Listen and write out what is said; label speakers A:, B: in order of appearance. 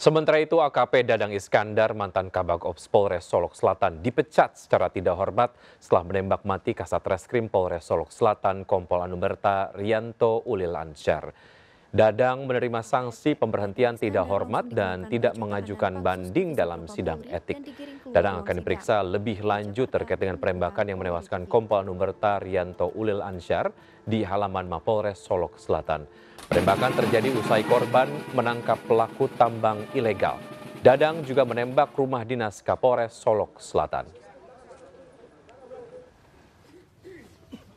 A: Sementara itu AKP Dadang Iskandar mantan Kabak Ops Polres Solok Selatan dipecat secara tidak hormat setelah menembak mati Kasat Reskrim Polres Solok Selatan Kompol Anumerta Rianto Ulil Ansyar. Dadang menerima sanksi pemberhentian tidak hormat dan tidak mengajukan banding dalam sidang etik. Dadang akan diperiksa lebih lanjut terkait dengan penembakan yang menewaskan Kompol Anumerta Rianto Ulil Ansyar di halaman Mapolres Solok Selatan. Penembakan terjadi usai korban menangkap pelaku tambang ilegal. Dadang juga menembak rumah dinas Kapolres Solok Selatan.